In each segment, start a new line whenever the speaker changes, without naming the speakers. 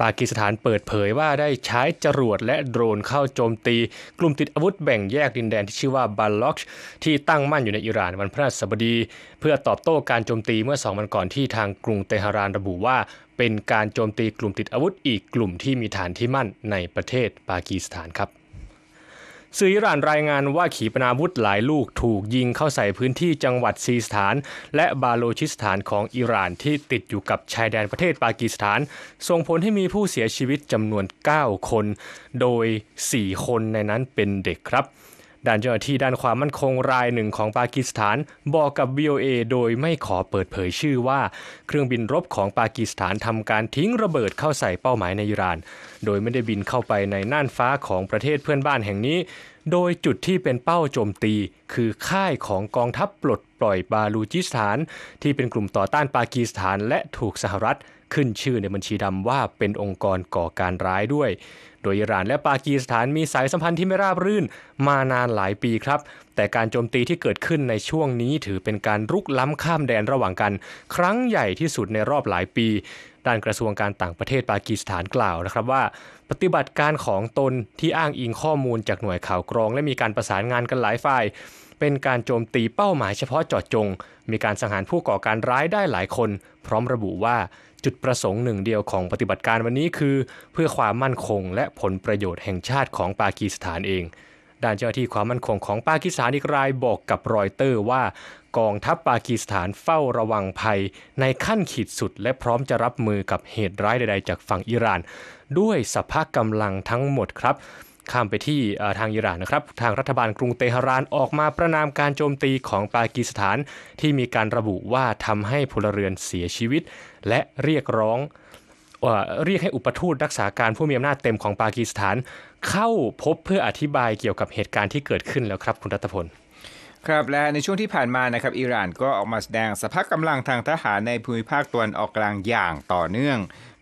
ปากีสถานเปิดเผยว่าได้ใช้จรวดและโดรนเข้าโจมตีกลุ่มติดอาวุธแบ่งแยกดินแดนที่ชื่อว่าบาล็อกที่ตั้งมั่นอยู่ในอิหร่านวันพฤหัสบดี เพื่อตอบโต้การโจมตีเมื่อสองวันก่อนที่ทางกรุงเตหะรานระบุว่า เป็นการโจมตีกลุ่มติดอาวุธอีกกลุ่มที่มีฐานที่มั่นในประเทศปากีสถานครับสื่ออิหร่านรายงานว่าขีปนาวุธหลายลูกถูกยิงเข้าใส่พื้นที่จังหวัดซีสถานและบาโลชิสถานของอิหร่านที่ติดอยู่กับชายแดนประเทศปากีสถาน ส่งผลให้มีผู้เสียชีวิตจำนวน 9 คนโดย 4 คนในนั้นเป็นเด็กครับด้านเจ้าหน้าที่ด้านความมั่นคงรายหนึ่งของปากีสถาน บอกกับ VOA โดยไม่ขอเปิดเผยชื่อว่า เครื่องบินรบของปากีสถานทำการทิ้งระเบิดเข้าใส่เป้าหมายในยิราน โดยไม่ได้บินเข้าไปในน่านฟ้าของประเทศเพื่อนบ้านแห่งนี้โดยจุดที่เป็นเป้าโจมตีคือค่ายของกองทัพปลดปล่อยบาลูจิสถาน ที่เป็นกลุ่มต่อต้านปากีสถานและถูกสหรัฐ ขึ้นชื่อในบัญชีดำว่าเป็นองค์กรก่อการร้ายด้วย โดยอิหร่านและปากีสถานมีสายสัมพันธ์ที่ไม่ราบรื่น มานานหลายปีครับ แต่การโจมตีที่เกิดขึ้นในช่วงนี้ถือเป็นการรุกล้ำข้ามแดนระหว่างกัน ครั้งใหญ่ที่สุดในรอบหลายปีด้านกระทรวงการต่างประเทศปากีสถานกล่าวนะครับว่า ปฏิบัติการของตนที่อ้างอิงข้อมูลจากหน่วยข่าวกรองและมีการประสานงานกันหลายฝ่าย เป็นการโจมตีเป้าหมายเฉพาะเจาะจง มีการสังหารผู้ก่อการร้ายได้หลายคน พร้อมระบุว่าจุดประสงค์หนึ่งเดียวของปฏิบัติการวันนี้คือ เพื่อความมั่นคงและผลประโยชน์แห่งชาติของปากีสถานเองด้านเจ้าหน้าที่ความมั่นคงของปากีสถานอีกรายบอกกับรอยเตอร์ว่ากองทัพปากีสถานเฝ้าระวังภัยในขั้นขีดสุด และพร้อมจะรับมือกับเหตุร้ายใดๆจากฝั่งอิหร่าน ด้วยสภาพกำลังทั้งหมดครับ ข้ามไปที่ทางอิหร่านนะครับ ทางรัฐบาลกรุงเตหะรานออกมาประนามการโจมตีของปากีสถานที่มีการระบุว่าทำให้พลเรือนเสียชีวิตและเรียกร้องเรียกให้อุปทูตรักษาการผู้มีอำนาจเต็มของปากีสถาน เข้าพบเพื่ออธิบายเกี่ยวกับเหตุการณ
์ที่เกิดขึ้นแล้วครับคุณรัตพลครับและในช่วงที่ผ่านมานะครับอิหร่านก็ออกมาแสดงสภาพกำลังทางทหารในภูมิภาคตะวันออกกลางอย่างต่อเนื่อง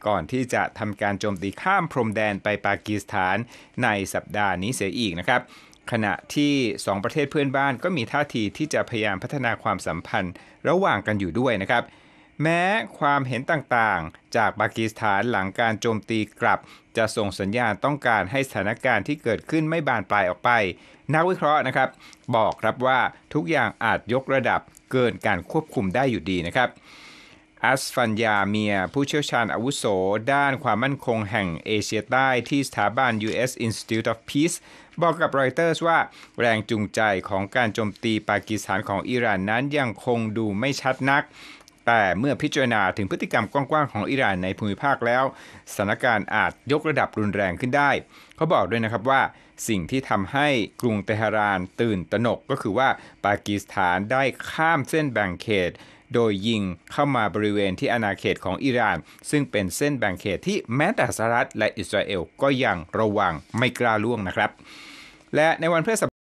ก่อนที่จะทำการโจมตีข้ามพรมแดนไปปากีสถานในสัปดาห์นี้เสียอีกนะครับ ขณะที่ 2 ประเทศเพื่อนบ้านก็มีท่าทีที่จะพยายามพัฒนาความสัมพันธ์ระหว่างกันอยู่ด้วยนะครับแม้ความเห็นต่าง ๆ จากปากีสถานหลังการโจมตีกลับ จะส่งสัญญาณต้องการให้สถานการณ์ที่เกิดขึ้นไม่บานปลายออกไป นักวิเคราะห์นะครับบอกครับว่าทุกอย่างอาจยกระดับเกินการควบคุมได้อยู่ดีนะครับ อัสฟันยาเมียผู้เชี่ยวชาญอาวุโสด้านความมั่นคงแห่งเอเชียใต้ที่สถาบัน U.S. Institute of Peace บอกกับรอยเตอร์สว่าแรงจูงใจของการโจมตีปากีสถานของอิหร่านนั้นยังคงดูไม่ชัดนักแต่เมื่อพิจารณาถึงพฤติกรรมกว้างๆของอิหร่านในภูมิภาคแล้วสถานการณ์อาจยกระดับรุนแรงขึ้นได้ เขาบอกด้วยนะครับว่าสิ่งที่ทำให้กรุงเตหะรานตื่นตระหนกก็คือว่าปากีสถานได้ข้ามเส้นแบ่งเขต โดยยิงเข้ามาบริเวณที่อาณาเขตของอิหร่าน ซึ่งเป็นเส้นแบ่งเขตที่แม้แต่สหรัฐและอิสราเอลก็ยังระวังไม่กล้าล่วงนะครับ และในวันพฤหัส